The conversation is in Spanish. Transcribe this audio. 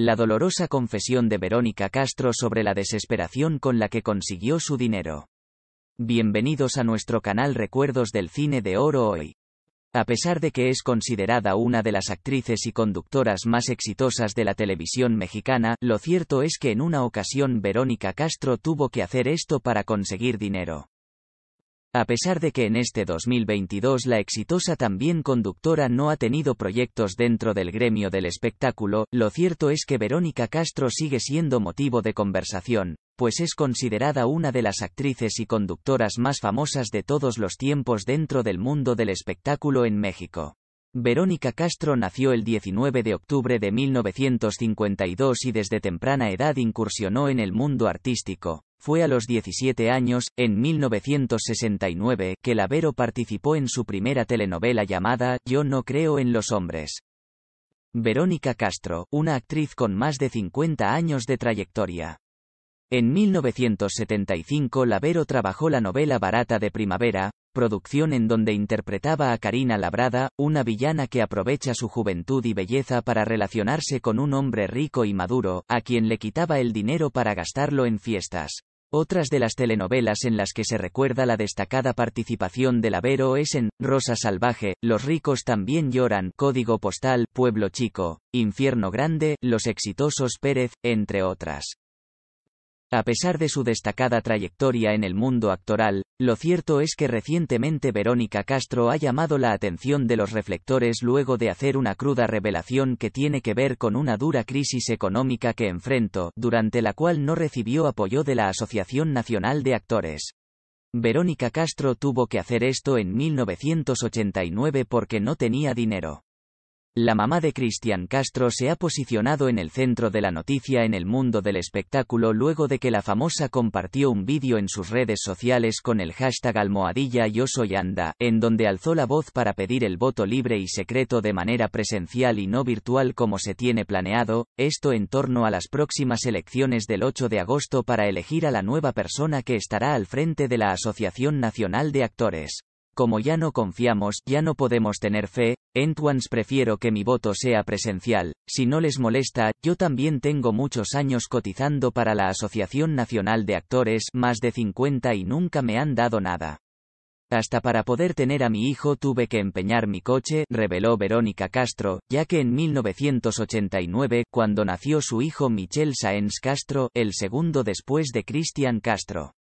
La dolorosa confesión de Verónica Castro sobre la desesperación con la que consiguió su dinero. Bienvenidos a nuestro canal Recuerdos del Cine de Oro hoy. A pesar de que es considerada una de las actrices y conductoras más exitosas de la televisión mexicana, lo cierto es que en una ocasión Verónica Castro tuvo que hacer esto para conseguir dinero. A pesar de que en este 2022 la exitosa también conductora no ha tenido proyectos dentro del gremio del espectáculo, lo cierto es que Verónica Castro sigue siendo motivo de conversación, pues es considerada una de las actrices y conductoras más famosas de todos los tiempos dentro del mundo del espectáculo en México. Verónica Castro nació el 19 de octubre de 1952 y desde temprana edad incursionó en el mundo artístico, fue a los 17 años, en 1969, que Lavero participó en su primera telenovela llamada Yo no creo en los hombres. Verónica Castro, una actriz con más de 50 años de trayectoria. En 1975 Lavero trabajó la novela Barata de Primavera, producción en donde interpretaba a Karina Labrada, una villana que aprovecha su juventud y belleza para relacionarse con un hombre rico y maduro, a quien le quitaba el dinero para gastarlo en fiestas. Otras de las telenovelas en las que se recuerda la destacada participación de Lavero es en Rosa Salvaje, Los ricos también lloran, Código Postal, Pueblo Chico, Infierno Grande, Los exitosos Pérez, entre otras. A pesar de su destacada trayectoria en el mundo actoral, lo cierto es que recientemente Verónica Castro ha llamado la atención de los reflectores luego de hacer una cruda revelación que tiene que ver con una dura crisis económica que enfrentó, durante la cual no recibió apoyo de la Asociación Nacional de Actores. Verónica Castro tuvo que hacer esto en 1989 porque no tenía dinero. La mamá de Cristian Castro se ha posicionado en el centro de la noticia en el mundo del espectáculo luego de que la famosa compartió un vídeo en sus redes sociales con el hashtag almohadilla yo soy anda, en donde alzó la voz para pedir el voto libre y secreto de manera presencial y no virtual como se tiene planeado, esto en torno a las próximas elecciones del 8 de agosto para elegir a la nueva persona que estará al frente de la Asociación Nacional de Actores. Como ya no confiamos, ya no podemos tener fe, Entwans prefiero que mi voto sea presencial. Si no les molesta, yo también tengo muchos años cotizando para la Asociación Nacional de Actores, más de 50 y nunca me han dado nada. Hasta para poder tener a mi hijo tuve que empeñar mi coche, reveló Verónica Castro, ya que en 1989, cuando nació su hijo Michel Saenz Castro, el segundo después de Cristian Castro.